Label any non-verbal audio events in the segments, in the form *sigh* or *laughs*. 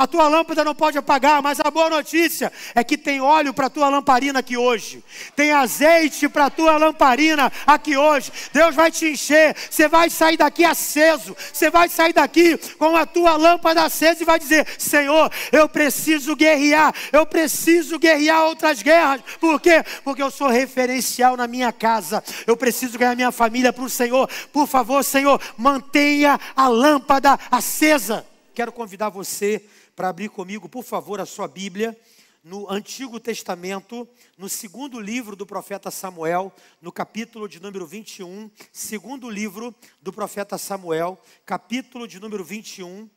A tua lâmpada não pode apagar, mas a boa notícia é que tem óleo para a tua lamparina aqui hoje, tem azeite para a tua lamparina aqui hoje. Deus vai te encher, você vai sair daqui aceso, você vai sair daqui com a tua lâmpada acesa e vai dizer: Senhor, eu preciso guerrear, eu preciso guerrear outras guerras, por quê? Porque eu sou referencial na minha casa, eu preciso ganhar minha família para o Senhor. Por favor, Senhor, mantenha a lâmpada acesa. Quero convidar você para abrir comigo, por favor, a sua Bíblia no Antigo Testamento, no segundo livro do profeta Samuel, no capítulo de número 21, segundo livro do profeta Samuel, capítulo de número 21.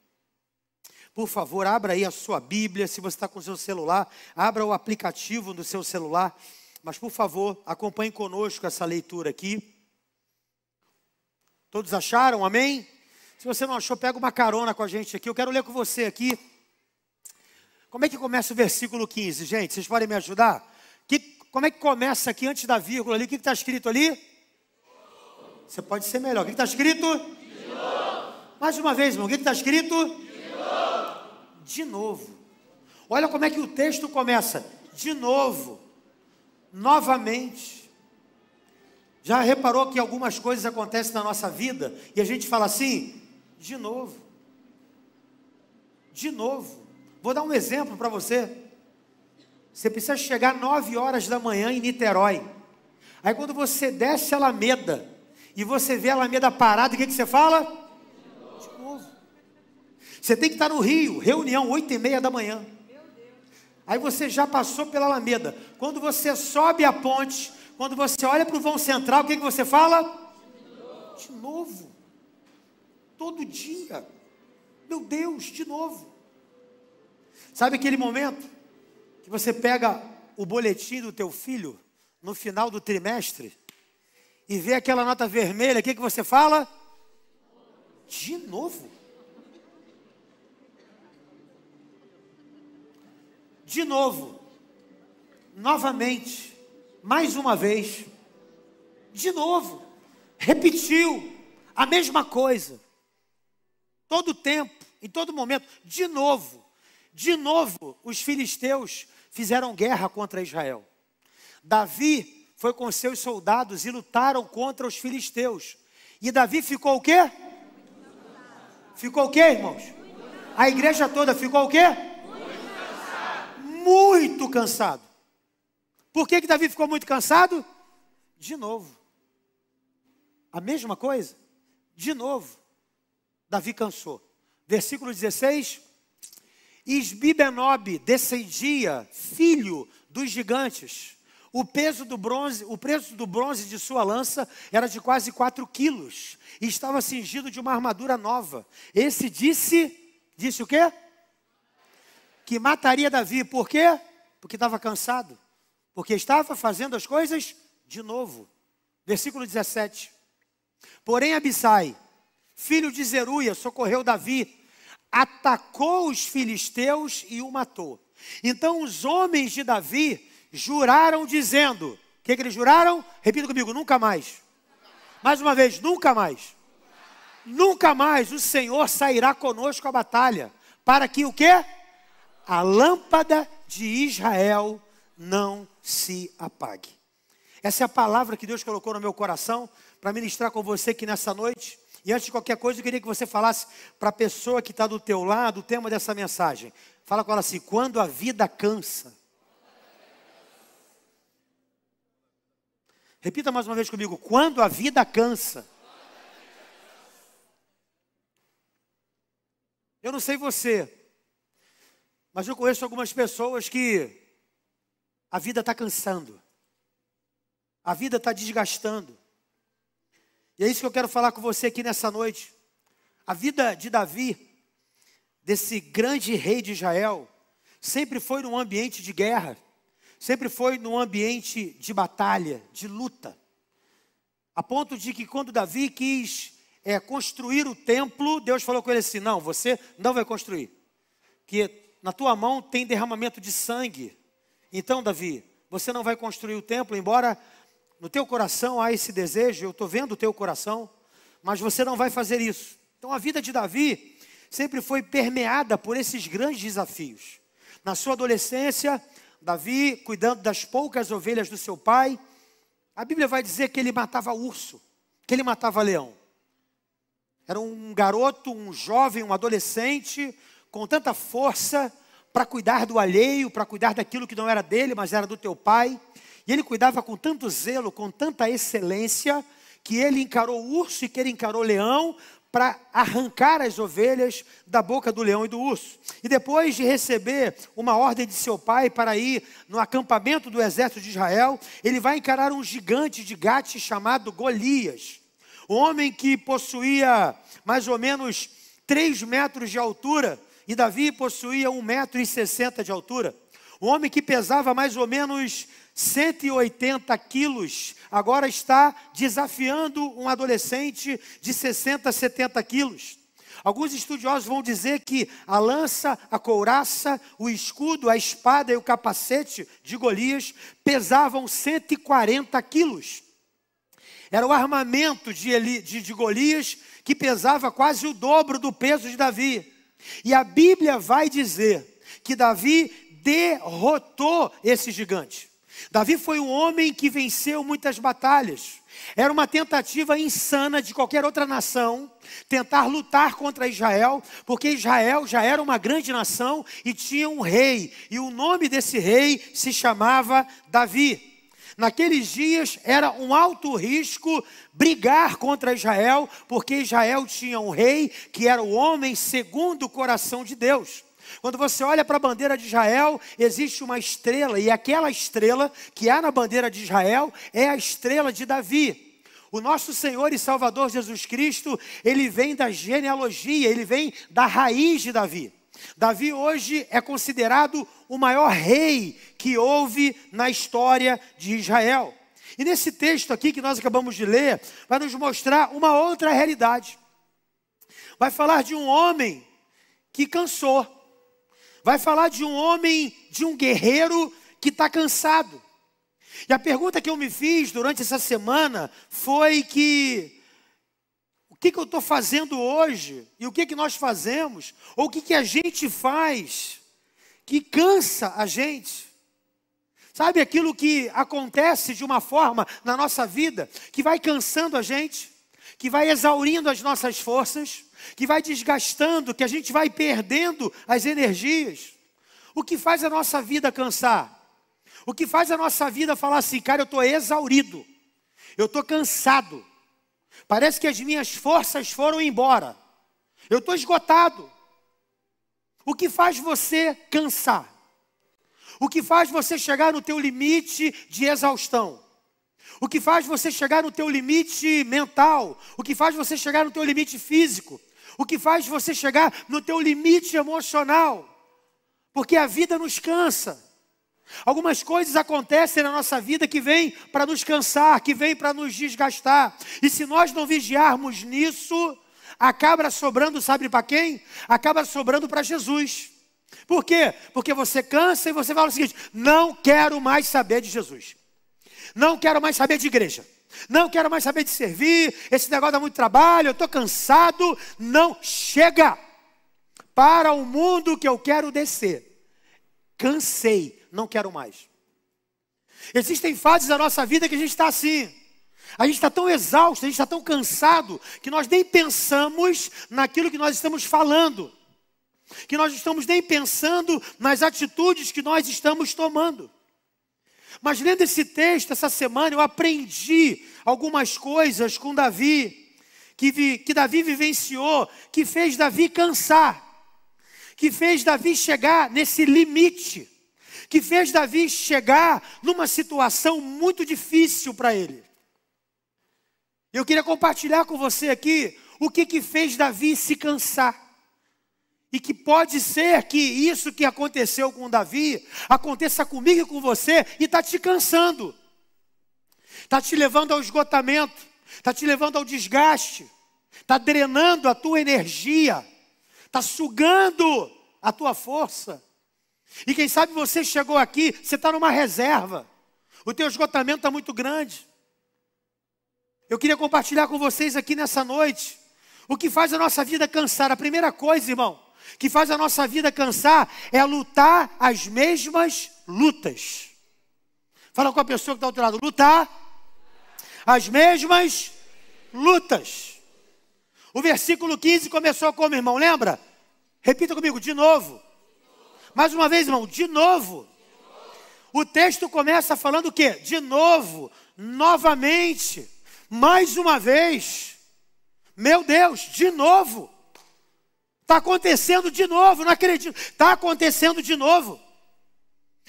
Por favor, abra aí a sua Bíblia, se você está com o seu celular, abra o aplicativo no seu celular, mas por favor, acompanhe conosco essa leitura aqui. Todos acharam? Amém? Se você não achou, pega uma carona com a gente aqui. Eu quero ler com você aqui como é que começa o versículo 15, gente? Vocês podem me ajudar? Que, como é que começa aqui antes da vírgula ali? O que está escrito ali? Você pode ser melhor. O que está escrito? Mais uma vez, irmão. O que está escrito? De novo. De novo. Olha como é que o texto começa. De novo. Novamente. Já reparou que algumas coisas acontecem na nossa vida e a gente fala assim, de novo, de novo. Vou dar um exemplo para você. Você precisa chegar 9 horas da manhã em Niterói. Aí quando você desce a Alameda e você vê a Alameda parada, o que, que você fala? De novo. Você tem que estar no Rio, reunião, 8 e meia da manhã. Aí você já passou pela Alameda. Quando você sobe a ponte, quando você olha para o vão central, o que, que você fala? De novo. De novo. Todo dia. Meu Deus, de novo. Sabe aquele momento que você pega o boletim do teu filho no final do trimestre e vê aquela nota vermelha, o que, que você fala? De novo? De novo. Novamente. Mais uma vez. De novo. Repetiu a mesma coisa. Todo tempo, em todo momento, de novo. De novo, os filisteus fizeram guerra contra Israel. Davi foi com seus soldados e lutaram contra os filisteus. E Davi ficou o quê? Ficou o quê, irmãos? A igreja toda ficou o quê? Muito cansado. Por que, que Davi ficou muito cansado? De novo. A mesma coisa? De novo. Davi cansou. Versículo 16. Isbibenobe descendia, filho dos gigantes. O peso do bronze, o preço do bronze de sua lança era de quase 4 quilos e estava cingido de uma armadura nova. Esse disse, disse o quê? Que mataria Davi, por quê? Porque estava cansado, porque estava fazendo as coisas de novo. Versículo 17. Porém Abissai, filho de Zeruia, socorreu Davi atacou os filisteus e o matou. Então os homens de Davi juraram dizendo: O que, que eles juraram? Repita comigo: nunca mais. Mais uma vez, nunca mais. Nunca mais o Senhor sairá conosco à batalha, para que o quê? A lâmpada de Israel não se apague. Essa é a palavra que Deus colocou no meu coração para ministrar com você que nessa noite. E antes de qualquer coisa, eu queria que você falasse para a pessoa que está do teu lado o tema dessa mensagem. Fala com ela assim: quando a vida cansa. Repita mais uma vez comigo: quando a vida cansa. Eu não sei você, mas eu conheço algumas pessoas que a vida está cansando, a vida está desgastando, e é isso que eu quero falar com você aqui nessa noite. A vida de Davi, desse grande rei de Israel, sempre foi num ambiente de guerra, sempre foi num ambiente de batalha, de luta. A ponto de que quando Davi quis é, construir o templo, Deus falou com ele assim: Não, você não vai construir, que na tua mão tem derramamento de sangue. Então, Davi, você não vai construir o templo, embora no teu coração há esse desejo, eu estou vendo o teu coração, mas você não vai fazer isso. Então a vida de Davi sempre foi permeada por esses grandes desafios. Na sua adolescência, Davi, cuidando das poucas ovelhas do seu pai, a Bíblia vai dizer que ele matava urso, que ele matava leão. Era um garoto, um jovem, um adolescente, com tanta força para cuidar do alheio, para cuidar daquilo que não era dele, mas era do teu pai. E ele cuidava com tanto zelo, com tanta excelência, que ele encarou o urso e que ele encarou o leão para arrancar as ovelhas da boca do leão e do urso. E depois de receber uma ordem de seu pai para ir no acampamento do exército de Israel, ele vai encarar um gigante de Gate chamado Golias. Um homem que possuía mais ou menos 3 metros de altura, e Davi possuía 1,60 metro de altura. Um homem que pesava mais ou menos 180 quilos, agora está desafiando um adolescente de 60, 70 quilos. Alguns estudiosos vão dizer que a lança, a couraça, o escudo, a espada e o capacete de Golias pesavam 140 quilos. Era o armamento de, Eli, de, de Golias que pesava quase o dobro do peso de Davi. E a Bíblia vai dizer que Davi derrotou esse gigante. Davi foi um homem que venceu muitas batalhas. Era uma tentativa insana de qualquer outra nação tentar lutar contra Israel, porque Israel já era uma grande nação e tinha um rei, e o nome desse rei se chamava Davi. Naqueles dias era um alto risco brigar contra Israel, porque Israel tinha um rei que era o homem segundo o coração de Deus. Quando você olha para a bandeira de Israel, existe uma estrela, e aquela estrela que há na bandeira de Israel é a estrela de Davi. O nosso Senhor e Salvador Jesus Cristo, ele vem da genealogia, ele vem da raiz de Davi. Davi hoje é considerado o maior rei que houve na história de Israel. E nesse texto aqui que nós acabamos de ler, vai nos mostrar uma outra realidade. Vai falar de um homem que cansou, vai falar de um homem, de um guerreiro que está cansado. E a pergunta que eu me fiz durante essa semana foi que o que, que eu estou fazendo hoje e o que, que nós fazemos, ou o que, que a gente faz que cansa a gente. Sabe aquilo que acontece de uma forma na nossa vida que vai cansando a gente, que vai exaurindo as nossas forças? que vai desgastando, que a gente vai perdendo as energias. O que faz a nossa vida cansar? O que faz a nossa vida falar assim, cara, eu estou exaurido, eu estou cansado, parece que as minhas forças foram embora, eu estou esgotado. O que faz você cansar? O que faz você chegar no teu limite de exaustão? O que faz você chegar no teu limite mental? O que faz você chegar no teu limite físico? o que faz você chegar no teu limite emocional. Porque a vida nos cansa. Algumas coisas acontecem na nossa vida que vêm para nos cansar, que vêm para nos desgastar. E se nós não vigiarmos nisso, acaba sobrando, sabe para quem? Acaba sobrando para Jesus. Por quê? Porque você cansa e você fala o seguinte: não quero mais saber de Jesus. Não quero mais saber de igreja. Não quero mais saber de servir, esse negócio dá muito trabalho, eu estou cansado. Não, chega! Para o mundo que eu quero descer. Cansei, não quero mais. Existem fases da nossa vida que a gente está assim. A gente está tão exausto, a gente está tão cansado, que nós nem pensamos naquilo que nós estamos falando, que nós estamos nem pensando nas atitudes que nós estamos tomando. Mas lendo esse texto, essa semana, eu aprendi algumas coisas com Davi, que, vi, que Davi vivenciou, que fez Davi cansar, que fez Davi chegar nesse limite, que fez Davi chegar numa situação muito difícil para ele. Eu queria compartilhar com você aqui o que, que fez Davi se cansar. E que pode ser que isso que aconteceu com Davi aconteça comigo e com você e está te cansando, está te levando ao esgotamento, está te levando ao desgaste, está drenando a tua energia, está sugando a tua força. E quem sabe você chegou aqui, você está numa reserva, o teu esgotamento está muito grande. Eu queria compartilhar com vocês aqui nessa noite o que faz a nossa vida cansar. A primeira coisa, irmão, que faz a nossa vida cansar é lutar as mesmas lutas. Fala com a pessoa que está ao teu lado, lutar as mesmas lutas. O versículo 15 começou como, irmão, lembra? Repita comigo, de novo. Mais uma vez, irmão, de novo. O texto começa falando o quê? De novo, novamente, mais uma vez. Meu Deus, de novo. Está acontecendo de novo, não acredito. Está acontecendo de novo.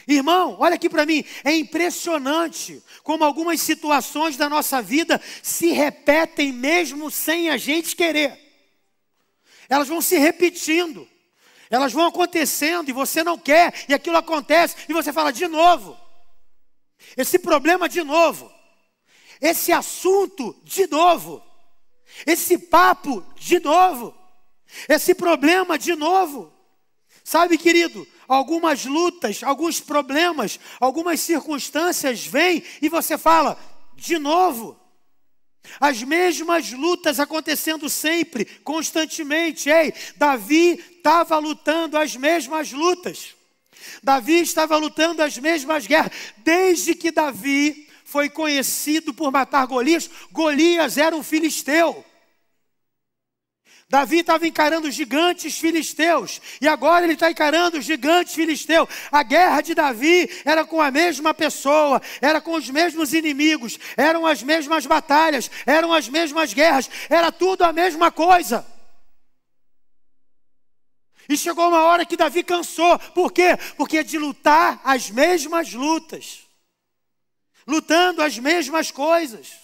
Irmão, olha aqui para mim, é impressionante como algumas situações da nossa vida se repetem mesmo sem a gente querer. Elas vão se repetindo, elas vão acontecendo e você não quer, e aquilo acontece, e você fala de novo. Esse problema de novo, esse assunto de novo, esse papo de novo. Esse problema, de novo. Sabe, querido, algumas lutas, alguns problemas, algumas circunstâncias vêm e você fala, de novo. As mesmas lutas acontecendo sempre, constantemente. Ei, Davi estava lutando as mesmas lutas. Davi estava lutando as mesmas guerras. Desde que Davi foi conhecido por matar Golias, Golias era um filisteu. Davi estava encarando gigantes filisteus, e agora ele está encarando gigantes filisteus. A guerra de Davi era com a mesma pessoa, era com os mesmos inimigos, eram as mesmas batalhas, eram as mesmas guerras, era tudo a mesma coisa. E chegou uma hora que Davi cansou, por quê? Porque de lutar as mesmas lutas, lutando as mesmas coisas.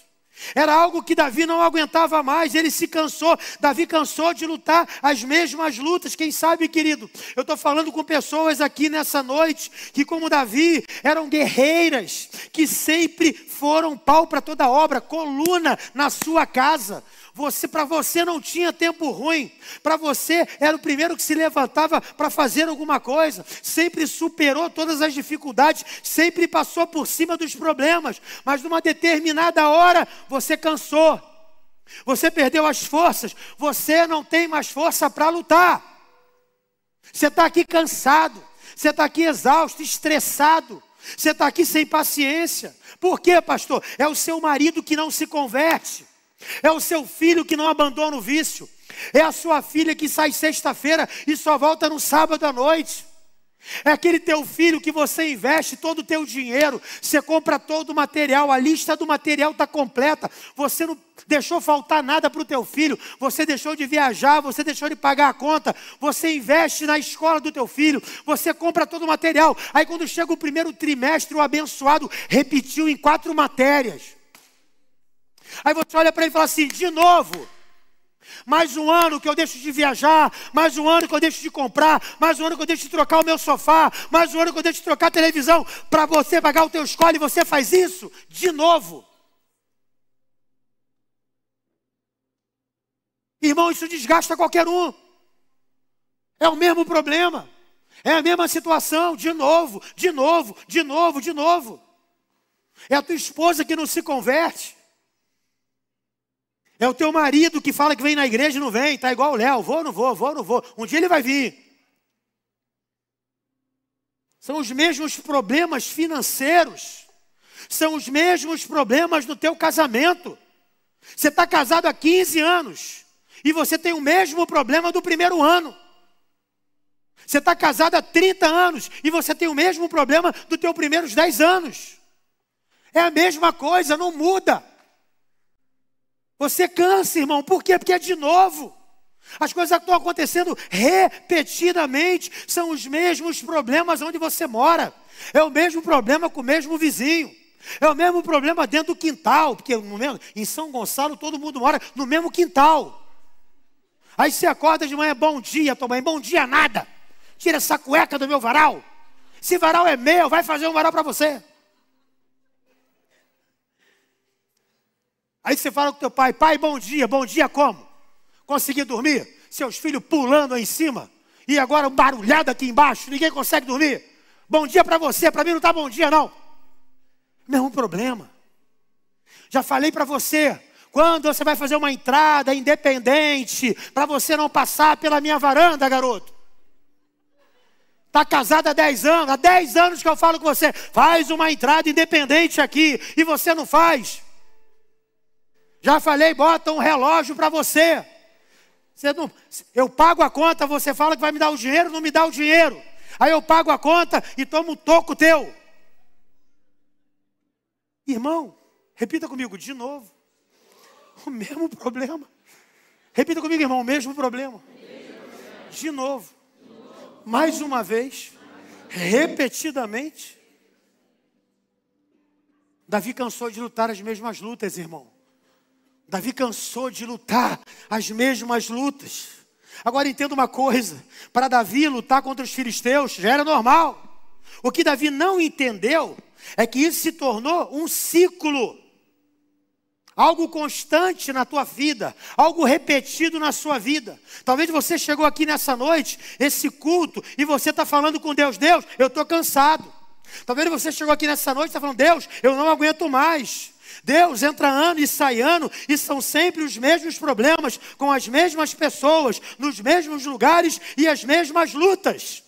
Era algo que Davi não aguentava mais, ele se cansou. Davi cansou de lutar as mesmas lutas. Quem sabe, querido, eu estou falando com pessoas aqui nessa noite que, como Davi, eram guerreiras, que sempre foram pau para toda obra, coluna na sua casa. Você, para você não tinha tempo ruim. Para você era o primeiro que se levantava para fazer alguma coisa. Sempre superou todas as dificuldades, sempre passou por cima dos problemas, mas numa determinada hora você cansou. Você perdeu as forças, você não tem mais força para lutar. Você está aqui cansado, você está aqui exausto, estressado, você está aqui sem paciência. Por quê, pastor? É o seu marido que não se converte. É o seu filho que não abandona o vício. É a sua filha que sai sexta-feira e só volta no sábado à noite. É aquele teu filho que você investe todo o teu dinheiro, você compra todo o material, a lista do material está completa, você não deixou faltar nada para o teu filho, você deixou de viajar, você deixou de pagar a conta, você investe na escola do teu filho, você compra todo o material. Aí quando chega o primeiro trimestre, o abençoado repetiu em quatro matérias. Aí você olha para ele e fala assim: de novo. Mais um ano que eu deixo de viajar, mais um ano que eu deixo de comprar, mais um ano que eu deixo de trocar o meu sofá, mais um ano que eu deixo de trocar a televisão para você pagar o teu escola e você faz isso de novo. Irmão, isso desgasta qualquer um. É o mesmo problema. É a mesma situação, de novo, de novo, de novo, de novo. É a tua esposa que não se converte. É o teu marido que fala que vem na igreja e não vem, tá igual o Léo, vou, não vou, vou, não vou. Um dia ele vai vir. São os mesmos problemas financeiros, são os mesmos problemas no teu casamento. Você está casado há 15 anos e você tem o mesmo problema do primeiro ano. Você está casado há 30 anos e você tem o mesmo problema do teu primeiros 10 anos. É a mesma coisa, não muda. Você cansa, irmão. Por quê? Porque é de novo. As coisas estão acontecendo repetidamente, são os mesmos problemas onde você mora. É o mesmo problema com o mesmo vizinho. É o mesmo problema dentro do quintal, porque mesmo, em São Gonçalo todo mundo mora no mesmo quintal. Aí você acorda de manhã, bom dia, tua mãe, bom dia nada. Tira essa cueca do meu varal. Esse varal é meu, vai fazer um varal para você. Aí você fala com teu pai, pai, bom dia, bom dia como? Consegui dormir? Seus filhos pulando aí em cima, e agora um barulhado aqui embaixo, ninguém consegue dormir. Bom dia para você, para mim não está bom dia não. Nenhum problema. Já falei para você, quando você vai fazer uma entrada independente, para você não passar pela minha varanda, garoto. Está casado há 10 anos, há 10 anos que eu falo com você, faz uma entrada independente aqui, e você não faz. Já falei, bota um relógio para você. você não, eu pago a conta, você fala que vai me dar o dinheiro, não me dá o dinheiro. Aí eu pago a conta e tomo um toco teu. Irmão, repita comigo de novo. O mesmo problema. Repita comigo, irmão, o mesmo problema. De novo. Mais uma vez. Repetidamente. Davi cansou de lutar as mesmas lutas, irmão. Davi cansou de lutar as mesmas lutas. Agora entenda uma coisa: para Davi lutar contra os filisteus já era normal. O que Davi não entendeu é que isso se tornou um ciclo, algo constante na tua vida, algo repetido na sua vida. Talvez você chegou aqui nessa noite, esse culto, e você está falando com Deus: Deus, eu estou cansado. Talvez você chegou aqui nessa noite e está falando: Deus, eu não aguento mais. Deus entra ano e sai ano e são sempre os mesmos problemas, com as mesmas pessoas, nos mesmos lugares e as mesmas lutas.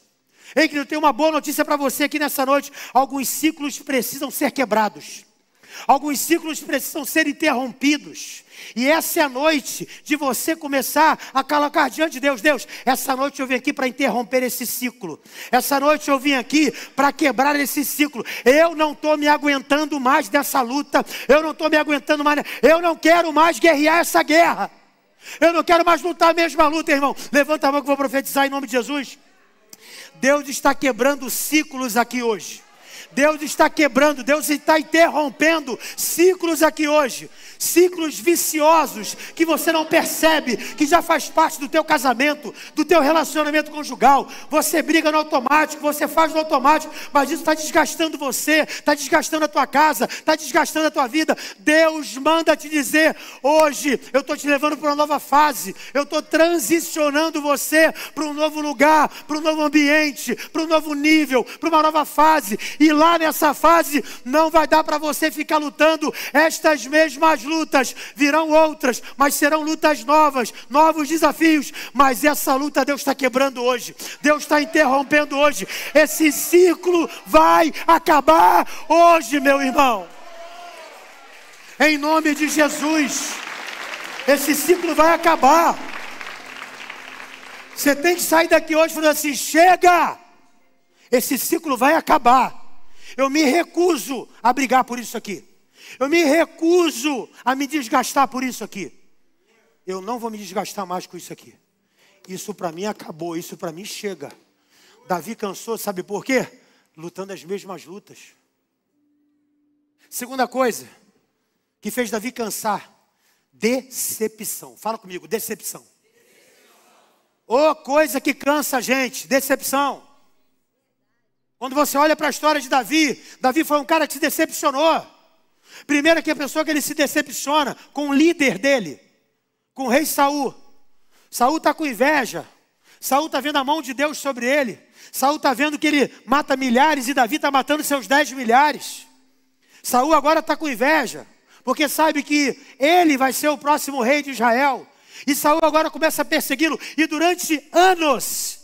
Ei, querido, eu tenho uma boa notícia para você aqui nessa noite. Alguns ciclos precisam ser quebrados. Alguns ciclos precisam ser interrompidos. E essa é a noite de você começar a colocar diante de Deus: Deus, essa noite eu vim aqui para interromper esse ciclo. Essa noite eu vim aqui para quebrar esse ciclo. Eu não estou me aguentando mais dessa luta. Eu não estou me aguentando mais. Eu não quero mais guerrear essa guerra. Eu não quero mais lutar a mesma luta, irmão. Levanta a mão que eu vou profetizar em nome de Jesus. Deus está quebrando ciclos aqui hoje. Deus está quebrando, Deus está interrompendo ciclos aqui hoje, ciclos viciosos que você não percebe, que já faz parte do teu casamento, do teu relacionamento conjugal. Você briga no automático, você faz no automático, mas isso está desgastando você, está desgastando a tua casa, está desgastando a tua vida. Deus manda te dizer: hoje eu estou te levando para uma nova fase, eu estou transicionando você para um novo lugar, para um novo ambiente, para um novo nível, para uma nova fase. E lá nessa fase não vai dar para você ficar lutando estas mesmas lutas. Virão outras, mas serão lutas novas, novos desafios. Mas essa luta Deus está quebrando hoje, Deus está interrompendo hoje. Esse ciclo vai acabar hoje, meu irmão. Em nome de Jesus, esse ciclo vai acabar. Você tem que sair daqui hoje falando assim: chega! Esse ciclo vai acabar. Eu me recuso a brigar por isso aqui. Eu me recuso a me desgastar por isso aqui. Eu não vou me desgastar mais com isso aqui. Isso para mim acabou, isso para mim chega. Davi cansou, sabe por quê? Lutando as mesmas lutas. Segunda coisa que fez Davi cansar: decepção. Fala comigo, decepção. Ô, oh, coisa que cansa a gente, decepção. Quando você olha para a história de Davi, Davi foi um cara que se decepcionou. Primeiro que a pessoa que ele se decepciona com o líder dele, com o rei Saul. Saul está com inveja. Saul está vendo a mão de Deus sobre ele. Saul está vendo que ele mata milhares e Davi está matando seus dez milhares. Saul agora está com inveja, porque sabe que ele vai ser o próximo rei de Israel. E Saul agora começa a persegui-lo. E durante anos,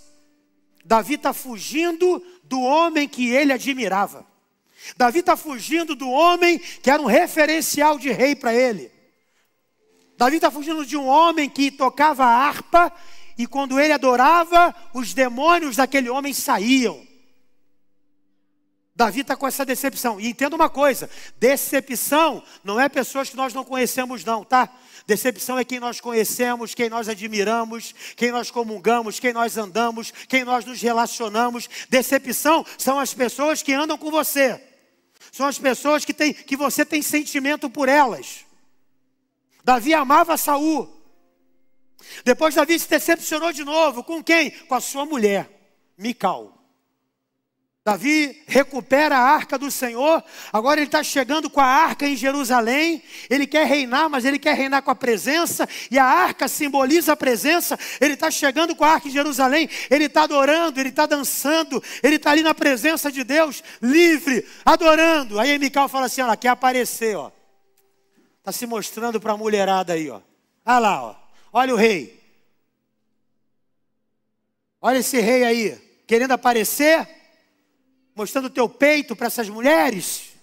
Davi está fugindo do homem que ele admirava. Davi está fugindo do homem que era um referencial de rei para ele. Davi está fugindo de um homem que tocava a harpa e quando ele adorava, os demônios daquele homem saíam. Davi está com essa decepção. E entenda uma coisa: decepção não é pessoas que nós não conhecemos, não, tá? Decepção é quem nós conhecemos, quem nós admiramos, quem nós comungamos, quem nós andamos, quem nós nos relacionamos. Decepção são as pessoas que andam com você. São as pessoas que, tem, que você tem sentimento por elas. Davi amava Saul. Depois Davi se decepcionou de novo. Com quem? Com a sua mulher, Mical. Davi recupera a arca do Senhor, agora ele está chegando com a arca em Jerusalém, ele quer reinar, mas ele quer reinar com a presença, e a arca simboliza a presença, ele está chegando com a arca em Jerusalém, ele está adorando, ele está dançando, ele está ali na presença de Deus, livre, adorando. Aí Mical fala assim: Olha, quer aparecer, ó. Está se mostrando para a mulherada aí, ó. Olha lá, ó. Olha o rei. Olha esse rei aí, querendo aparecer mostrando o teu peito para essas mulheres?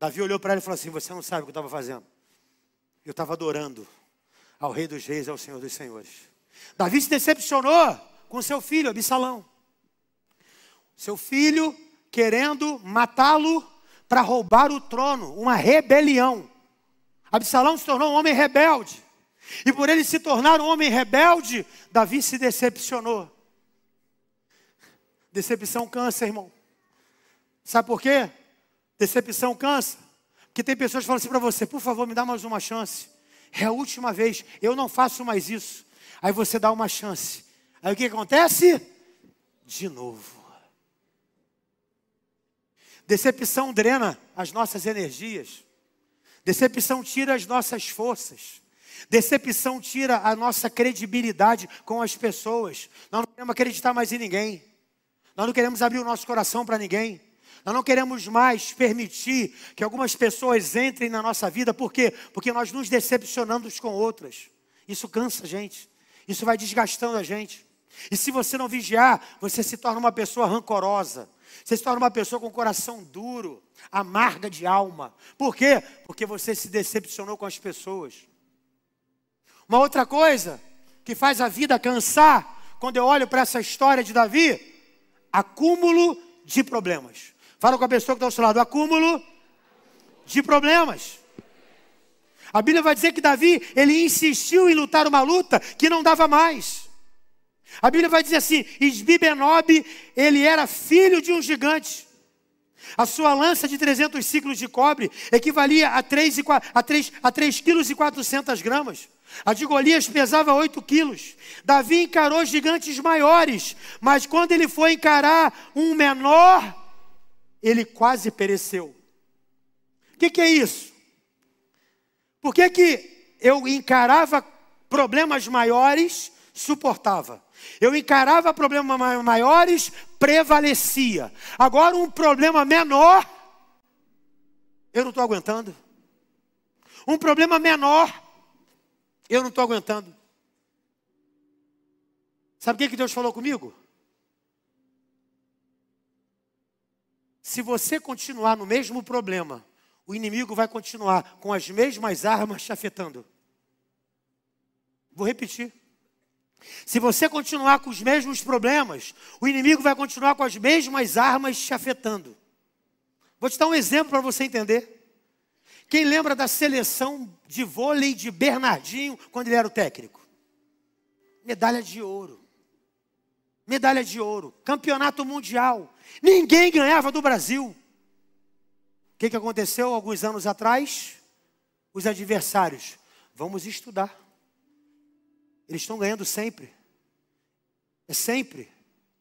Davi olhou para ele e falou assim: Você não sabe o que eu estava fazendo. Eu estava adorando ao Rei dos Reis, ao Senhor dos Senhores. Davi se decepcionou com seu filho, Absalão. Seu filho querendo matá-lo para roubar o trono, uma rebelião. Absalão se tornou um homem rebelde. E por ele se tornar um homem rebelde, Davi se decepcionou. Decepção cansa, irmão. Sabe por quê? Decepção cansa. Porque tem pessoas que falam assim para você: por favor, me dá mais uma chance. É a última vez, eu não faço mais isso. Aí você dá uma chance. Aí o que acontece? De novo. Decepção drena as nossas energias. Decepção tira as nossas forças. Decepção tira a nossa credibilidade com as pessoas. Nós não queremos acreditar mais em ninguém. Nós não queremos abrir o nosso coração para ninguém. Nós não queremos mais permitir que algumas pessoas entrem na nossa vida, por quê? Porque nós nos decepcionamos com outras. Isso cansa a gente, isso vai desgastando a gente. E se você não vigiar, você se torna uma pessoa rancorosa, você se torna uma pessoa com coração duro, amarga de alma. Por quê? Porque você se decepcionou com as pessoas. Uma outra coisa que faz a vida cansar, quando eu olho para essa história de Davi, acúmulo de problemas. Fala com a pessoa que está ao seu lado, acúmulo de problemas. A Bíblia vai dizer que Davi, ele insistiu em lutar uma luta que não dava mais. A Bíblia vai dizer assim, Esbibenob, ele era filho de um gigante. A sua lança de 300 ciclos de cobre equivalia a 3 kg a 3, a 3 quilos e 400 gramas. A de Golias pesava 8 quilos. Davi encarou gigantes maiores, mas quando ele foi encarar um menor, ele quase pereceu. O que, que é isso? Por que, que eu encarava problemas maiores suportava. Eu encarava problemas maiores, prevalecia. Agora, um problema menor, eu não estou aguentando. Um problema menor, eu não estou aguentando. Sabe o que, que Deus falou comigo? Se você continuar no mesmo problema, o inimigo vai continuar com as mesmas armas te afetando. Vou repetir. Se você continuar com os mesmos problemas, o inimigo vai continuar com as mesmas armas te afetando. Vou te dar um exemplo para você entender. Quem lembra da seleção de vôlei de Bernardinho quando ele era o técnico? Medalha de ouro. Medalha de ouro. Campeonato mundial. Ninguém ganhava do Brasil. O que, que aconteceu alguns anos atrás? Os adversários. Vamos estudar. Eles estão ganhando sempre. É sempre.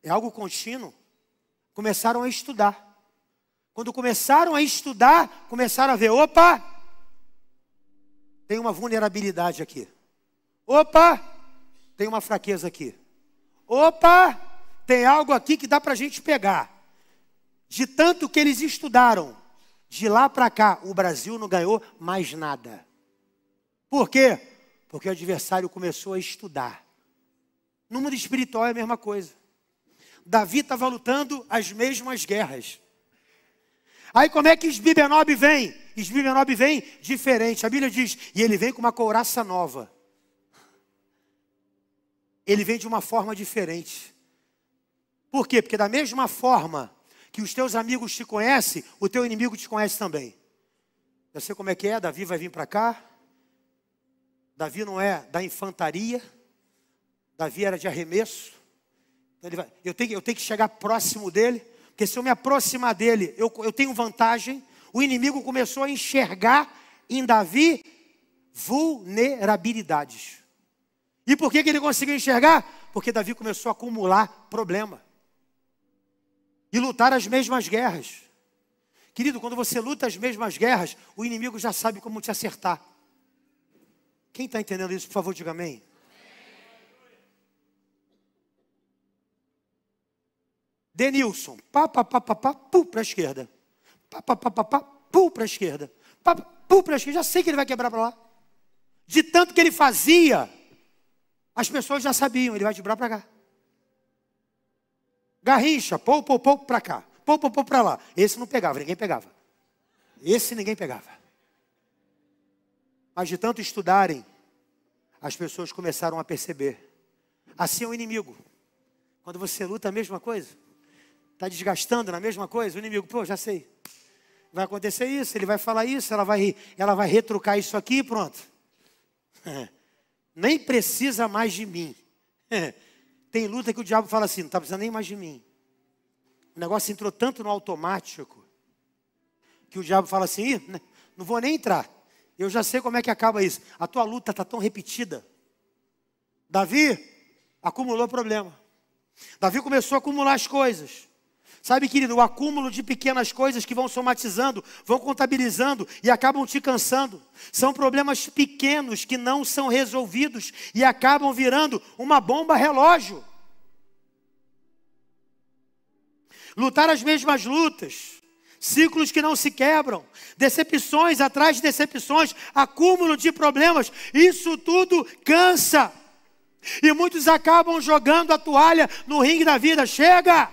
É algo contínuo. Começaram a estudar. Quando começaram a estudar, começaram a ver: opa, tem uma vulnerabilidade aqui. Opa, tem uma fraqueza aqui. Opa, tem algo aqui que dá para a gente pegar. De tanto que eles estudaram, de lá para cá, o Brasil não ganhou mais nada. Por quê? Porque o adversário começou a estudar. No mundo espiritual é a mesma coisa. Davi estava lutando as mesmas guerras. Aí como é que Esbibenob vem? Esbibenob vem diferente. A Bíblia diz, e ele vem com uma couraça nova. Ele vem de uma forma diferente. Por quê? Porque da mesma forma que os teus amigos te conhecem, o teu inimigo te conhece também. Eu sei como é que é, Davi vai vir para cá, Davi não é da infantaria, Davi era de arremesso. Então vai, eu, tenho, eu tenho que chegar próximo dele, porque se eu me aproximar dele, eu, eu tenho vantagem. O inimigo começou a enxergar em Davi vulnerabilidades. E por que, que ele conseguiu enxergar? Porque Davi começou a acumular problema e lutar as mesmas guerras. Querido, quando você luta as mesmas guerras, o inimigo já sabe como te acertar. Quem está entendendo isso, por favor, diga amém. Denilson, pá, pá, pá, pá, pá, pu para a esquerda. Pá, pá, pá, pá, pá, pu para a esquerda. Pá, pu para a esquerda, já sei que ele vai quebrar para lá. De tanto que ele fazia, as pessoas já sabiam, ele vai quebrar para cá. Garrincha, pou, pou, pou, para cá. Pou, pou, pou, para lá. Esse não pegava, ninguém pegava. Esse ninguém pegava. Mas de tanto estudarem, as pessoas começaram a perceber. Assim é o inimigo. Quando você luta a mesma coisa, está desgastando na mesma coisa, o inimigo, pô, já sei. Vai acontecer isso, ele vai falar isso, ela vai, ela vai retrucar isso aqui e pronto. *laughs* nem precisa mais de mim. *laughs* Tem luta que o diabo fala assim, não está precisando nem mais de mim. O negócio entrou tanto no automático que o diabo fala assim, né, não vou nem entrar. Eu já sei como é que acaba isso. A tua luta está tão repetida. Davi acumulou problema. Davi começou a acumular as coisas. Sabe, querido, o acúmulo de pequenas coisas que vão somatizando, vão contabilizando e acabam te cansando. São problemas pequenos que não são resolvidos e acabam virando uma bomba relógio. Lutar as mesmas lutas, ciclos que não se quebram, decepções atrás de decepções, acúmulo de problemas, isso tudo cansa. E muitos acabam jogando a toalha no ringue da vida. Chega!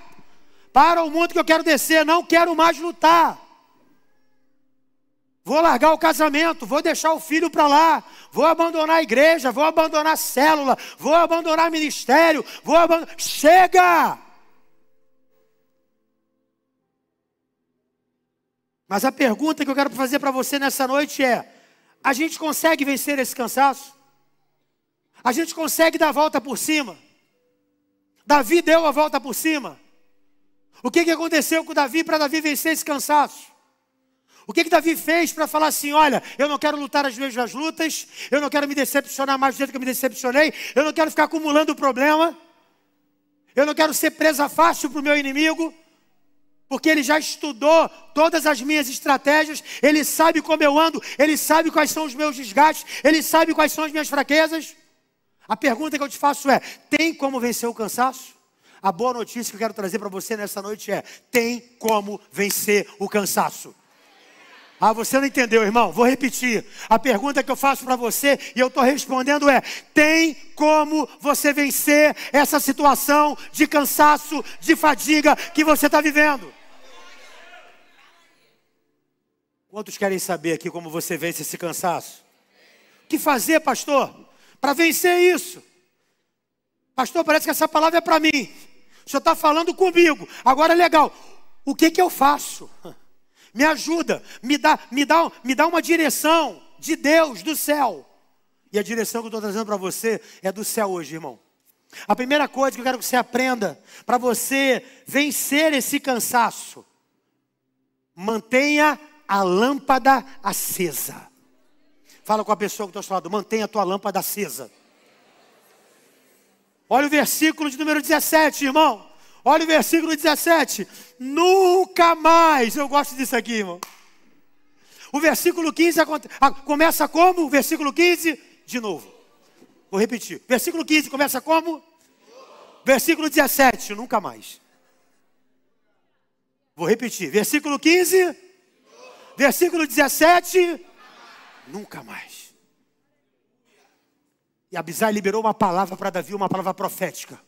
Para o mundo que eu quero descer, não quero mais lutar. Vou largar o casamento, vou deixar o filho para lá, vou abandonar a igreja, vou abandonar a célula, vou abandonar ministério, vou abandonar. Chega! Mas a pergunta que eu quero fazer para você nessa noite é: a gente consegue vencer esse cansaço? A gente consegue dar a volta por cima? Davi deu a volta por cima. O que, que aconteceu com Davi para Davi vencer esse cansaço? O que, que Davi fez para falar assim: olha, eu não quero lutar as mesmas lutas, eu não quero me decepcionar mais do jeito que eu me decepcionei, eu não quero ficar acumulando problema, eu não quero ser presa fácil para o meu inimigo, porque ele já estudou todas as minhas estratégias, ele sabe como eu ando, ele sabe quais são os meus desgastes, ele sabe quais são as minhas fraquezas. A pergunta que eu te faço é: tem como vencer o cansaço? A boa notícia que eu quero trazer para você nessa noite é: tem como vencer o cansaço. Ah, você não entendeu, irmão? Vou repetir. A pergunta que eu faço para você e eu estou respondendo é: tem como você vencer essa situação de cansaço, de fadiga que você está vivendo? Quantos querem saber aqui como você vence esse cansaço? O que fazer, pastor, para vencer isso? Pastor, parece que essa palavra é para mim. O senhor está falando comigo. Agora, é legal. O que, que eu faço? Me ajuda, me dá, me, dá, me dá uma direção de Deus, do céu. E a direção que eu estou trazendo para você é do céu hoje, irmão. A primeira coisa que eu quero que você aprenda para você vencer esse cansaço, mantenha a lâmpada acesa. Fala com a pessoa que está ao seu lado, mantenha a tua lâmpada acesa. Olha o versículo de número 17, irmão. Olha o versículo 17. Nunca mais. Eu gosto disso aqui, irmão. O versículo 15 começa como? O versículo 15, de novo. Vou repetir. Versículo 15 começa como? Versículo 17, nunca mais. Vou repetir. Versículo 15. Versículo 17: nunca mais. E Abisai liberou uma palavra para Davi, uma palavra profética.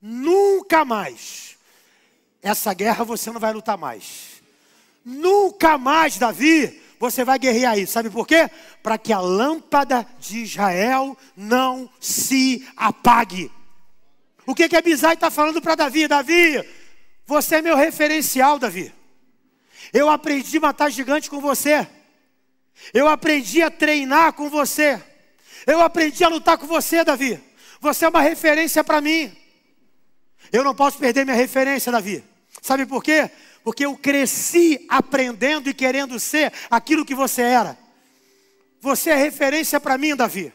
Nunca mais. Essa guerra você não vai lutar mais. Nunca mais, Davi, você vai guerrear aí. Sabe por quê? Para que a lâmpada de Israel não se apague. O que que Abisai está falando para Davi? Davi, você é meu referencial, Davi. Eu aprendi a matar gigante com você. Eu aprendi a treinar com você. Eu aprendi a lutar com você, Davi. Você é uma referência para mim. Eu não posso perder minha referência, Davi. Sabe por quê? Porque eu cresci aprendendo e querendo ser aquilo que você era. Você é referência para mim, Davi.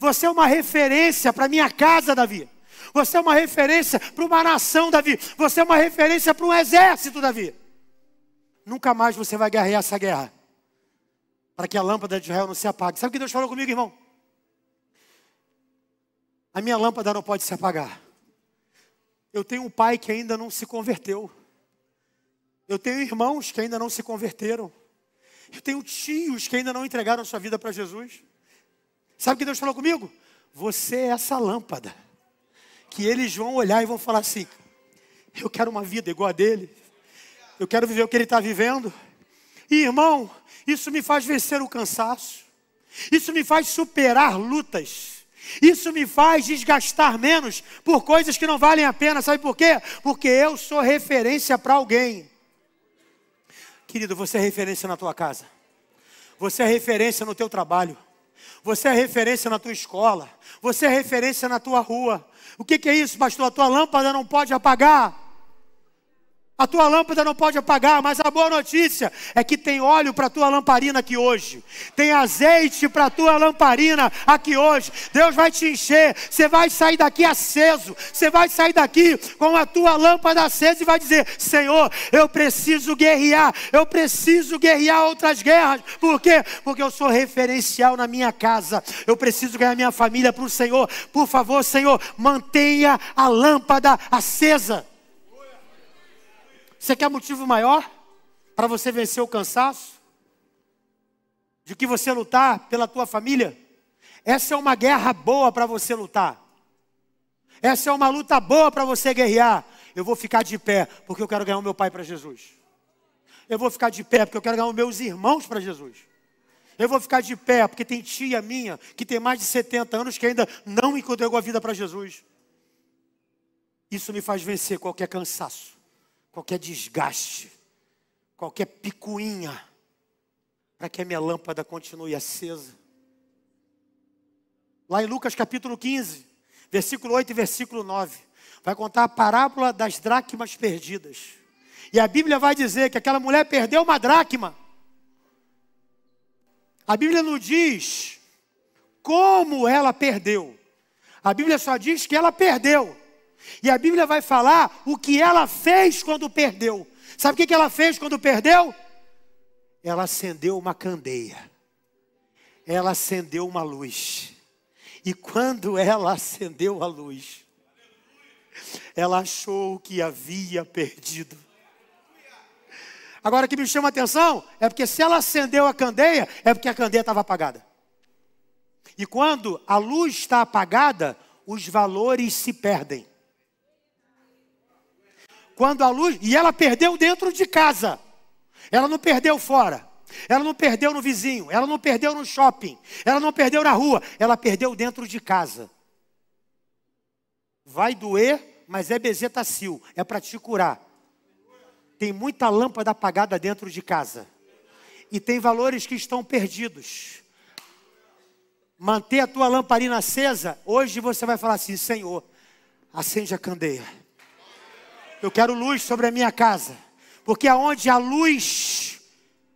Você é uma referência para minha casa, Davi. Você é uma referência para uma nação, Davi. Você é uma referência para um exército, Davi nunca mais você vai guerrear essa guerra. Para que a lâmpada de Israel não se apague. Sabe o que Deus falou comigo, irmão? A minha lâmpada não pode se apagar. Eu tenho um pai que ainda não se converteu. Eu tenho irmãos que ainda não se converteram. Eu tenho tios que ainda não entregaram sua vida para Jesus. Sabe o que Deus falou comigo? Você é essa lâmpada. Que eles vão olhar e vão falar assim: Eu quero uma vida igual a dele. Eu quero viver o que ele está vivendo. E irmão, isso me faz vencer o cansaço. Isso me faz superar lutas. Isso me faz desgastar menos por coisas que não valem a pena. Sabe por quê? Porque eu sou referência para alguém. Querido, você é referência na tua casa. Você é referência no teu trabalho. Você é referência na tua escola. Você é referência na tua rua. O que, que é isso, pastor? A tua lâmpada não pode apagar. A tua lâmpada não pode apagar, mas a boa notícia é que tem óleo para a tua lamparina aqui hoje, tem azeite para a tua lamparina aqui hoje. Deus vai te encher, você vai sair daqui aceso, você vai sair daqui com a tua lâmpada acesa e vai dizer: Senhor, eu preciso guerrear, eu preciso guerrear outras guerras, por quê? Porque eu sou referencial na minha casa, eu preciso ganhar minha família para o Senhor. Por favor, Senhor, mantenha a lâmpada acesa. Você quer motivo maior para você vencer o cansaço? De que você lutar pela tua família? Essa é uma guerra boa para você lutar. Essa é uma luta boa para você guerrear. Eu vou ficar de pé porque eu quero ganhar o meu pai para Jesus. Eu vou ficar de pé porque eu quero ganhar os meus irmãos para Jesus. Eu vou ficar de pé porque tem tia minha que tem mais de 70 anos que ainda não encontrou a vida para Jesus. Isso me faz vencer qualquer cansaço qualquer desgaste, qualquer picuinha, para que a minha lâmpada continue acesa. Lá em Lucas capítulo 15, versículo 8 e versículo 9, vai contar a parábola das dracmas perdidas. E a Bíblia vai dizer que aquela mulher perdeu uma dracma. A Bíblia não diz como ela perdeu. A Bíblia só diz que ela perdeu. E a Bíblia vai falar o que ela fez quando perdeu. Sabe o que ela fez quando perdeu? Ela acendeu uma candeia. Ela acendeu uma luz. E quando ela acendeu a luz, ela achou o que havia perdido. Agora o que me chama a atenção é porque se ela acendeu a candeia, é porque a candeia estava apagada. E quando a luz está apagada, os valores se perdem quando a luz. E ela perdeu dentro de casa. Ela não perdeu fora. Ela não perdeu no vizinho. Ela não perdeu no shopping. Ela não perdeu na rua. Ela perdeu dentro de casa. Vai doer, mas é bezetacil. É para te curar. Tem muita lâmpada apagada dentro de casa. E tem valores que estão perdidos. Manter a tua lamparina acesa, hoje você vai falar assim: Senhor, acende a candeia eu quero luz sobre a minha casa. Porque aonde há luz,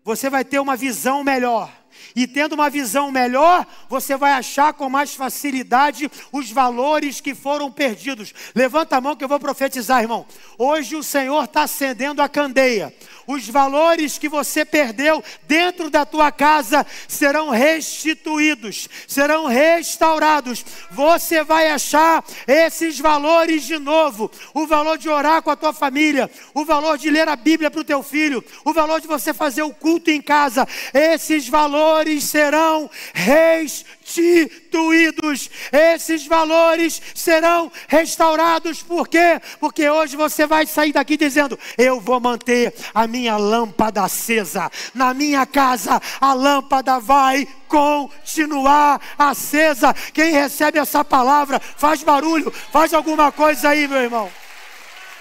você vai ter uma visão melhor. E tendo uma visão melhor, você vai achar com mais facilidade os valores que foram perdidos. Levanta a mão que eu vou profetizar, irmão. Hoje o Senhor está acendendo a candeia. Os valores que você perdeu dentro da tua casa serão restituídos, serão restaurados. Você vai achar esses valores de novo. O valor de orar com a tua família, o valor de ler a Bíblia para o teu filho, o valor de você fazer o culto em casa. Esses valores valores serão restituídos, esses valores serão restaurados. Por quê? Porque hoje você vai sair daqui dizendo: Eu vou manter a minha lâmpada acesa. Na minha casa, a lâmpada vai continuar acesa. Quem recebe essa palavra, faz barulho, faz alguma coisa aí, meu irmão.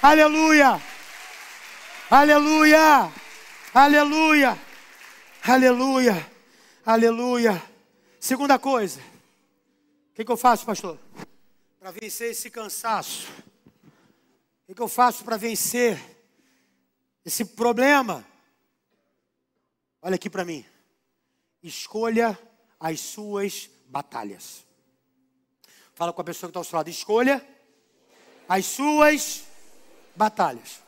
Aleluia! Aleluia! Aleluia! Aleluia! Aleluia. Segunda coisa, o que, que, eu faço, pastor? Para vencer esse cansaço, o que, que eu faço para vencer esse problema? Olha aqui para mim. Escolha as suas batalhas. Fala com a pessoa que está ao seu lado. Escolha as suas batalhas.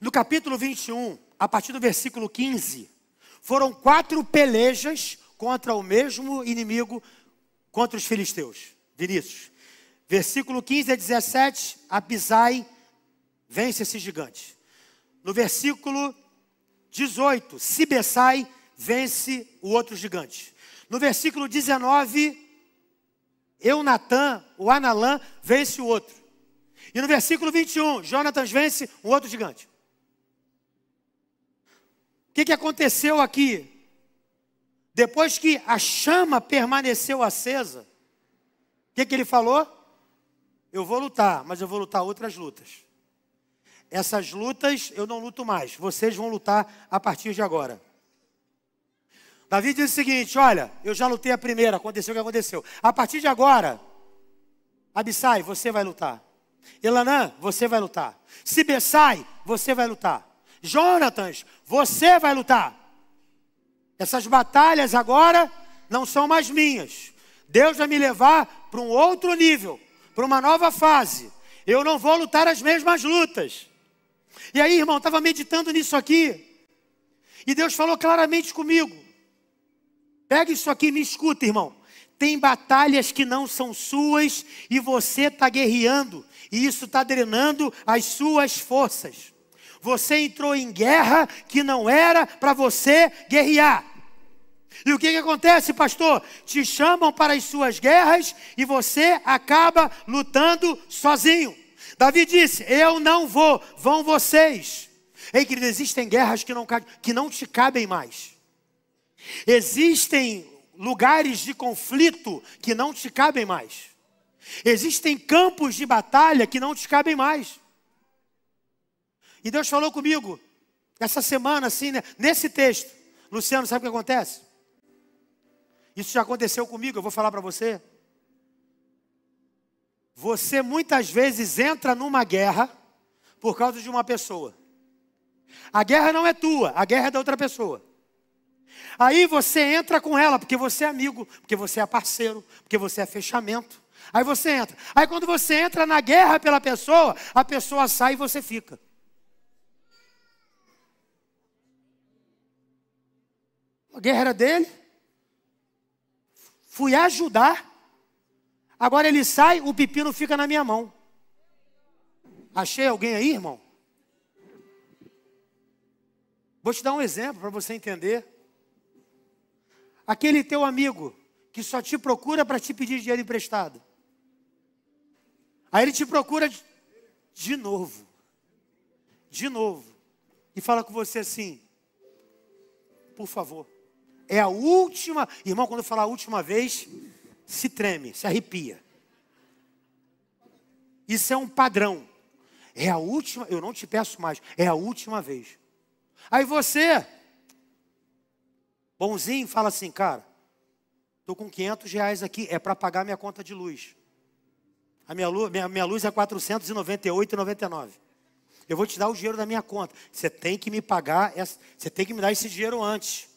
No capítulo 21, a partir do versículo 15, foram quatro pelejas contra o mesmo inimigo, contra os filisteus. Vinícius. Versículo 15 a 17, Abisai vence esse gigante. No versículo 18, Sibessai vence o outro gigante. No versículo 19, Eunatã, o Analã, vence o outro. E no versículo 21, Jonatas vence um outro gigante que, que aconteceu aqui? Depois que a chama permaneceu acesa, o que, que ele falou? Eu vou lutar, mas eu vou lutar outras lutas. Essas lutas eu não luto mais, vocês vão lutar a partir de agora. Davi diz o seguinte: Olha, eu já lutei a primeira, aconteceu o que aconteceu. A partir de agora, Abissai, você vai lutar. Elanã, você vai lutar. Sibessai, você vai lutar. Jonatas, você vai lutar. Essas batalhas agora não são mais minhas. Deus vai me levar para um outro nível, para uma nova fase. Eu não vou lutar as mesmas lutas. E aí, irmão, estava meditando nisso aqui. E Deus falou claramente comigo: pega isso aqui e me escuta, irmão. Tem batalhas que não são suas e você está guerreando, e isso está drenando as suas forças você entrou em guerra que não era para você guerrear. E o que, que acontece, pastor? Te chamam para as suas guerras e você acaba lutando sozinho. Davi disse: Eu não vou, vão vocês. Ei, querido, existem guerras que não, que não te cabem mais. Existem lugares de conflito que não te cabem mais. Existem campos de batalha que não te cabem mais. E Deus falou comigo, essa semana, assim, né? nesse texto. Luciano, sabe o que acontece? Isso já aconteceu comigo, eu vou falar para você. Você muitas vezes entra numa guerra por causa de uma pessoa. A guerra não é tua, a guerra é da outra pessoa. Aí você entra com ela, porque você é amigo, porque você é parceiro, porque você é fechamento. Aí você entra. Aí quando você entra na guerra pela pessoa, a pessoa sai e você fica. A guerra era dele. Fui ajudar. Agora ele sai, o pepino fica na minha mão. Achei alguém aí, irmão? Vou te dar um exemplo para você entender. Aquele teu amigo que só te procura para te pedir dinheiro emprestado. Aí ele te procura de, de novo. De novo. E fala com você assim: por favor, é a última. Irmão, quando eu falar a última vez, se treme, se arrepia. Isso é um padrão. É a última, eu não te peço mais, é a última vez. Aí você, bonzinho, fala assim, cara, estou com 500 reais aqui, é para pagar minha conta de luz. A minha luz, minha, minha luz é 498,99. Eu vou te dar o dinheiro da minha conta. Você tem que me pagar, você tem que me dar esse dinheiro antes.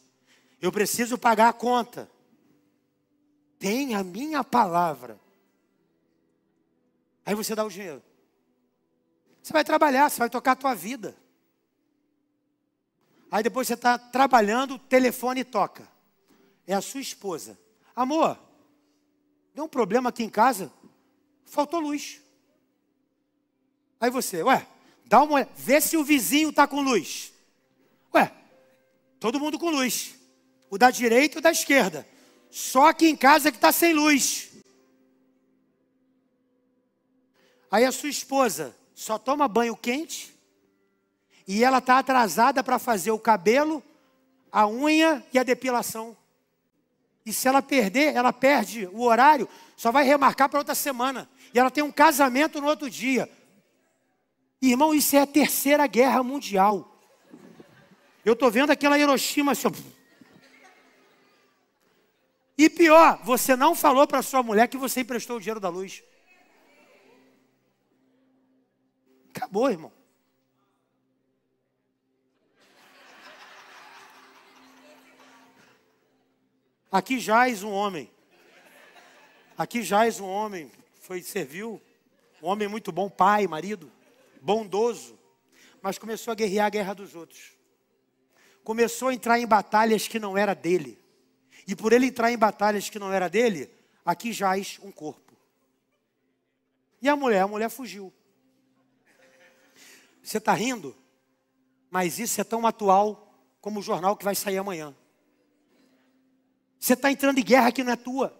Eu preciso pagar a conta. Tem a minha palavra. Aí você dá o dinheiro. Você vai trabalhar, você vai tocar a tua vida. Aí depois você está trabalhando, o telefone toca. É a sua esposa. Amor, deu um problema aqui em casa, faltou luz. Aí você, ué, dá uma, vê se o vizinho está com luz. Ué, todo mundo com luz o da direita e o da esquerda. Só que em casa que está sem luz. Aí a sua esposa só toma banho quente e ela está atrasada para fazer o cabelo, a unha e a depilação. E se ela perder, ela perde o horário, só vai remarcar para outra semana. E ela tem um casamento no outro dia. Irmão, isso é a terceira guerra mundial. Eu estou vendo aquela Hiroshima assim. E pior, você não falou para sua mulher que você emprestou o dinheiro da luz. Acabou, irmão. Aqui jaz um homem. Aqui jaz um homem. Foi, serviu. Um homem muito bom, pai, marido, bondoso. Mas começou a guerrear a guerra dos outros. Começou a entrar em batalhas que não era dele e por ele entrar em batalhas que não era dele, aqui jaz um corpo. E a mulher, a mulher fugiu. Você está rindo? Mas isso é tão atual como o jornal que vai sair amanhã. Você está entrando em guerra que não é tua.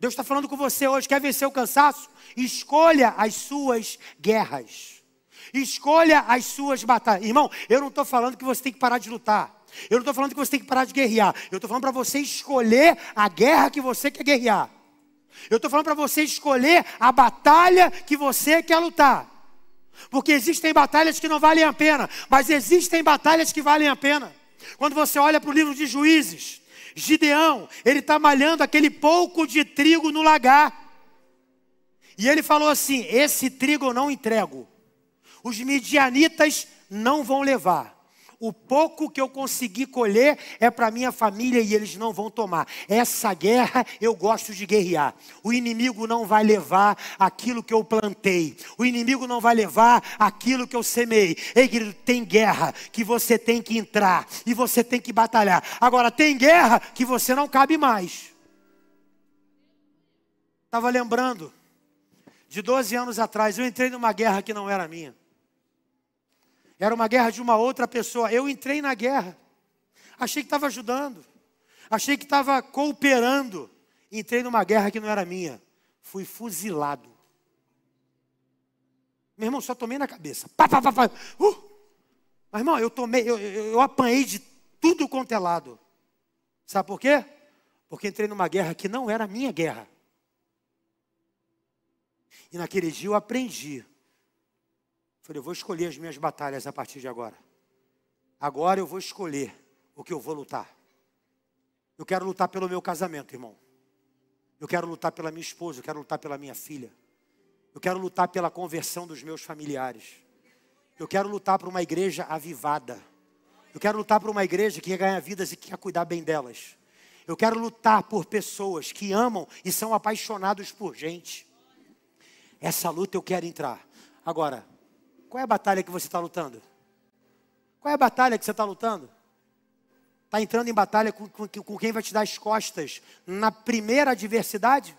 Deus está falando com você hoje. Quer vencer o cansaço? Escolha as suas guerras. Escolha as suas batalhas. Irmão, eu não estou falando que você tem que parar de lutar. Eu não estou falando que você tem que parar de guerrear. Eu estou falando para você escolher a guerra que você quer guerrear. Eu estou falando para você escolher a batalha que você quer lutar. Porque existem batalhas que não valem a pena, mas existem batalhas que valem a pena. Quando você olha para o livro de juízes, Gideão, ele está malhando aquele pouco de trigo no lagar. E ele falou assim: Esse trigo eu não entrego, os midianitas não vão levar. O pouco que eu consegui colher é para minha família e eles não vão tomar. Essa guerra eu gosto de guerrear. O inimigo não vai levar aquilo que eu plantei. O inimigo não vai levar aquilo que eu semei. Ei, querido, tem guerra que você tem que entrar e você tem que batalhar. Agora tem guerra que você não cabe mais. Estava lembrando de 12 anos atrás, eu entrei numa guerra que não era minha. Era uma guerra de uma outra pessoa. Eu entrei na guerra. Achei que estava ajudando. Achei que estava cooperando. Entrei numa guerra que não era minha. Fui fuzilado. Meu irmão, só tomei na cabeça. Pá, pá, pá, pá. Uh! Mas, irmão, eu tomei, eu, eu, eu apanhei de tudo quanto é lado. Sabe por quê? Porque entrei numa guerra que não era minha guerra. E naquele dia eu aprendi Falei, eu vou escolher as minhas batalhas a partir de agora. Agora eu vou escolher o que eu vou lutar. Eu quero lutar pelo meu casamento, irmão. Eu quero lutar pela minha esposa, eu quero lutar pela minha filha. Eu quero lutar pela conversão dos meus familiares. Eu quero lutar por uma igreja avivada. Eu quero lutar por uma igreja que quer ganhar vidas e que quer cuidar bem delas. Eu quero lutar por pessoas que amam e são apaixonados por gente. Essa luta eu quero entrar. Agora, qual é a batalha que você está lutando? Qual é a batalha que você está lutando? Está entrando em batalha com, com, com, quem vai te dar as costas na primeira adversidade?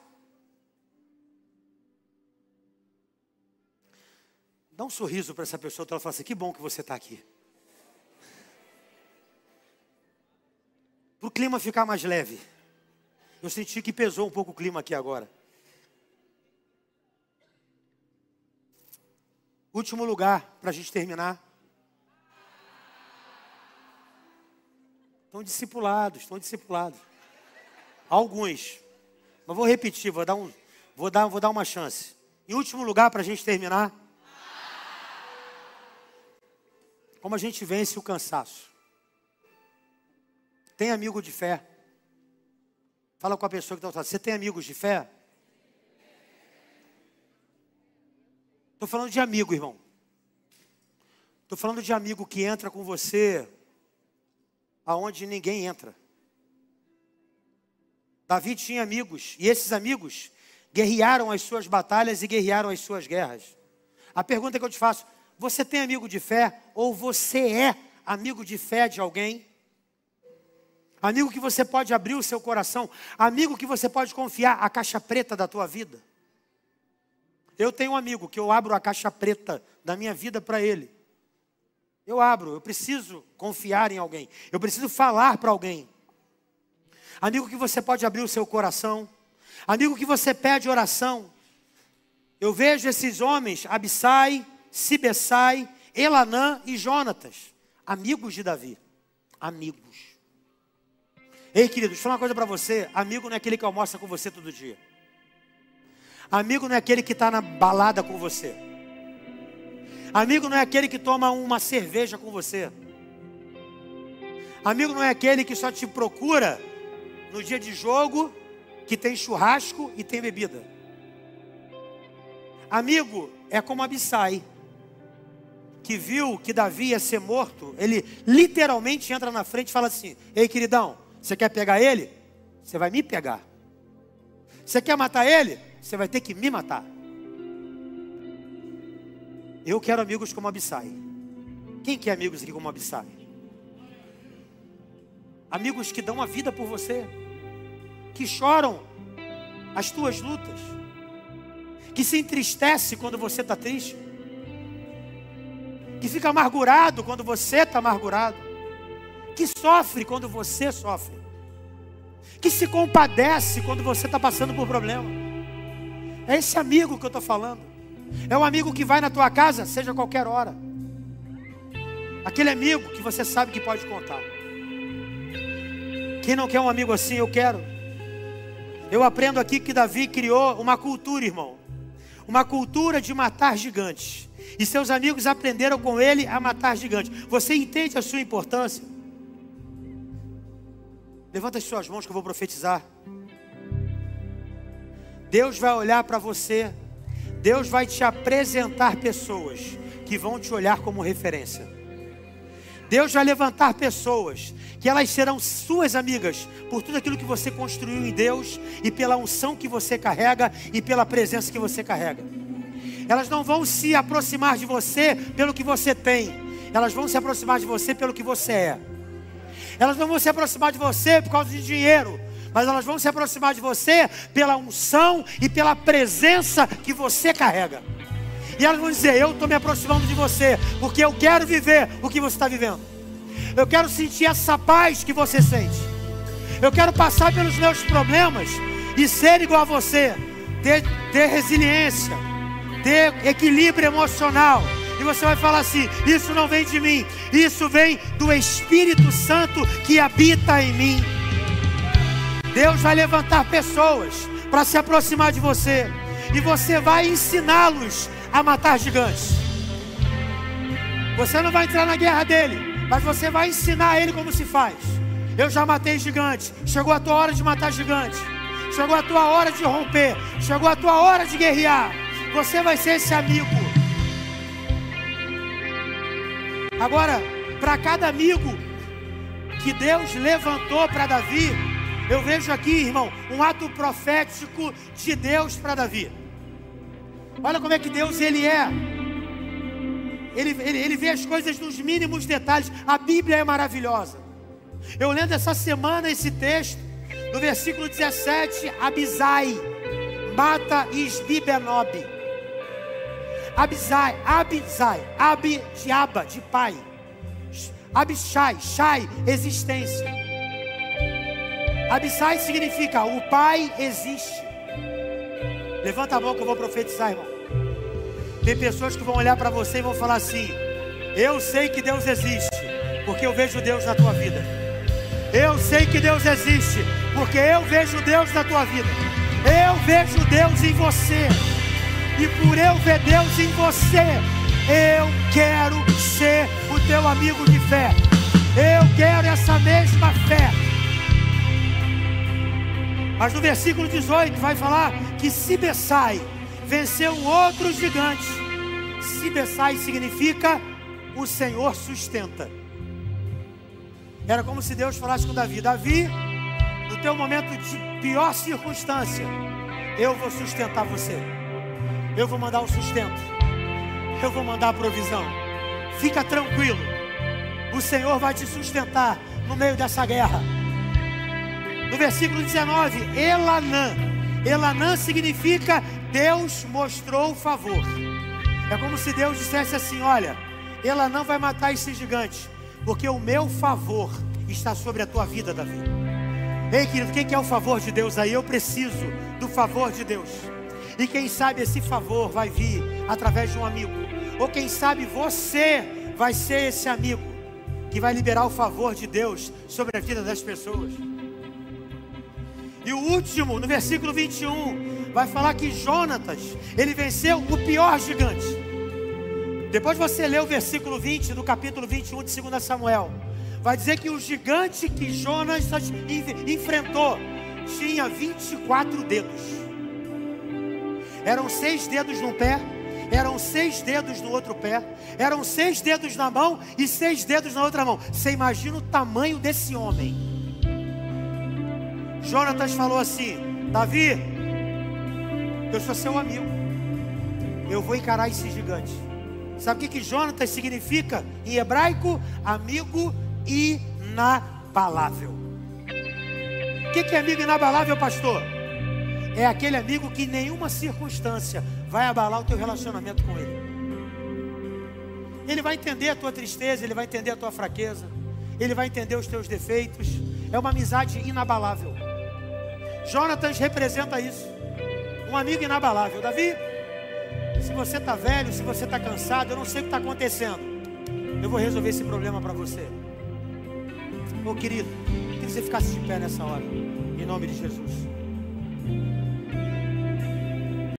Dá um sorriso para essa pessoa, ela fala assim: que bom que você está aqui. Para o clima ficar mais leve. Eu senti que pesou um pouco o clima aqui agora. Último lugar para a gente terminar. Estão discipulados, estão discipulados. Alguns. Mas vou repetir, vou dar, um, vou dar, vou dar uma chance. Em último lugar, para a gente terminar. Como a gente vence o cansaço? Tem amigo de fé? Fala com a pessoa que está ao Você tem amigos de fé? Estou falando de amigo, irmão. Estou falando de amigo que entra com você aonde ninguém entra. Davi tinha amigos, e esses amigos guerrearam as suas batalhas e guerrearam as suas guerras. A pergunta que eu te faço: você tem amigo de fé ou você é amigo de fé de alguém? Amigo que você pode abrir o seu coração, amigo que você pode confiar a caixa preta da tua vida. Eu tenho um amigo que eu abro a caixa preta da minha vida para ele. Eu abro, eu preciso confiar em alguém, eu preciso falar para alguém. Amigo que você pode abrir o seu coração, amigo que você pede oração. Eu vejo esses homens, Abissai, Sibessai, Elanã e Jonatas, amigos de Davi, amigos. Ei, queridos, deixa eu falar uma coisa para você: amigo não é aquele que almoça com você todo dia. Amigo não é aquele que está na balada com você. Amigo não é aquele que toma uma cerveja com você. Amigo não é aquele que só te procura no dia de jogo, que tem churrasco e tem bebida. Amigo é como Abissai, que viu que Davi ia ser morto. Ele literalmente entra na frente e fala assim: Ei, queridão, você quer pegar ele? Você vai me pegar. Você quer matar ele? você vai ter que me matar. Eu quero amigos como Abissai. Quem quer amigos aqui como Abissai? Amigos que dão a vida por você, que choram as tuas lutas, que se entristece quando você está triste, que fica amargurado quando você está amargurado, que sofre quando você sofre, que se compadece quando você está passando por problema. É esse amigo que eu estou falando. É o um amigo que vai na tua casa, seja qualquer hora. Aquele amigo que você sabe que pode contar. Quem não quer um amigo assim, eu quero. Eu aprendo aqui que Davi criou uma cultura, irmão. Uma cultura de matar gigantes. E seus amigos aprenderam com ele a matar gigantes. Você entende a sua importância? Levanta as suas mãos que eu vou profetizar. Deus vai olhar para você, Deus vai te apresentar pessoas que vão te olhar como referência. Deus vai levantar pessoas que elas serão suas amigas por tudo aquilo que você construiu em Deus e pela unção que você carrega e pela presença que você carrega. Elas não vão se aproximar de você pelo que você tem, elas vão se aproximar de você pelo que você é. Elas não vão se aproximar de você por causa de dinheiro, mas elas vão se aproximar de você pela unção e pela presença que você carrega. E elas vão dizer: Eu estou me aproximando de você, porque eu quero viver o que você está vivendo. Eu quero sentir essa paz que você sente. Eu quero passar pelos meus problemas e ser igual a você. Ter, ter resiliência, ter equilíbrio emocional. E você vai falar assim: Isso não vem de mim, isso vem do Espírito Santo que habita em mim. Deus vai levantar pessoas para se aproximar de você e você vai ensiná-los a matar gigantes. Você não vai entrar na guerra dele, mas você vai ensinar ele como se faz. Eu já matei gigante, chegou a tua hora de matar gigante, chegou a tua hora de romper, chegou a tua hora de guerrear. Você vai ser esse amigo. Agora, para cada amigo que Deus levantou para Davi, eu vejo aqui, irmão, um ato profético de Deus para Davi. Olha como é que Deus ele é. Ele, ele, ele vê as coisas nos mínimos detalhes. A Bíblia é maravilhosa. Eu lendo essa semana esse texto, no versículo 17, Abisai mata Isbibenob. Abisai, Abisai, Abi, diaba, de pai. Abishai, Shai, existência. Abissai significa o Pai existe. Levanta a mão que eu vou profetizar, irmão. Tem pessoas que vão olhar para você e vão falar assim: Eu sei que Deus existe, porque eu vejo Deus na tua vida. Eu sei que Deus existe, porque eu vejo Deus na tua vida. Eu vejo Deus em você. E por eu ver Deus em você, eu quero ser o teu amigo de fé. Eu quero essa mesma fé. Mas no versículo 18 vai falar que Sibessai venceu outro gigante. Sibessai significa o Senhor sustenta. Era como se Deus falasse com Davi: Davi, no teu momento de pior circunstância, eu vou sustentar você. Eu vou mandar o sustento. Eu vou mandar a provisão. Fica tranquilo. O Senhor vai te sustentar no meio dessa guerra no versículo 19, Elanã. Elanã significa Deus mostrou favor. É como se Deus dissesse assim: Olha, Elanã vai matar esse gigante, porque o meu favor está sobre a tua vida, Davi. Ei, querido, quem quer o favor de Deus aí? Eu preciso do favor de Deus. E quem sabe esse favor vai vir através de um amigo. Ou quem sabe você vai ser esse amigo que vai liberar o favor de Deus sobre a vida das pessoas. E o último, no versículo 21, vai falar que Jonatas, ele venceu o pior gigante. Depois você lê o versículo 20 do capítulo 21 de 2 Samuel. Vai dizer que o gigante que Jonatas enfrentou tinha 24 dedos. Eram seis dedos num pé, eram seis dedos no outro pé, eram seis dedos na mão e seis dedos na outra mão. Você imagina o tamanho desse homem. Jonatas falou assim: Davi, eu sou seu amigo, eu vou encarar esse gigante. Sabe o que, que Jonatas significa em hebraico? Amigo inabalável. O que, que é amigo inabalável, pastor? É aquele amigo que em nenhuma circunstância vai abalar o teu relacionamento com ele. Ele vai entender a tua tristeza, ele vai entender a tua fraqueza, ele vai entender os teus defeitos. É uma amizade inabalável. Jonatas representa isso. Um amigo inabalável. Davi, se você está velho, se você está cansado, eu não sei o que está acontecendo. Eu vou resolver esse problema para você. Meu querido, que você ficasse de pé nessa hora. Em nome de Jesus.